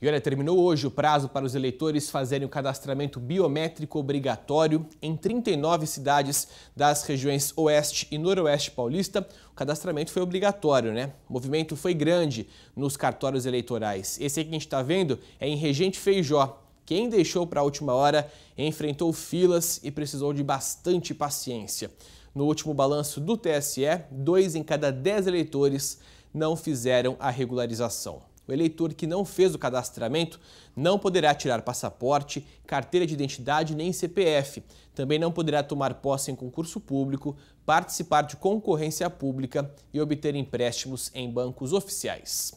E olha, terminou hoje o prazo para os eleitores fazerem o cadastramento biométrico obrigatório em 39 cidades das regiões Oeste e Noroeste paulista. O cadastramento foi obrigatório, né? O movimento foi grande nos cartórios eleitorais. Esse aí que a gente está vendo é em Regente Feijó. Quem deixou para a última hora enfrentou filas e precisou de bastante paciência. No último balanço do TSE, dois em cada dez eleitores não fizeram a regularização. O eleitor que não fez o cadastramento não poderá tirar passaporte, carteira de identidade nem CPF. Também não poderá tomar posse em concurso público, participar de concorrência pública e obter empréstimos em bancos oficiais.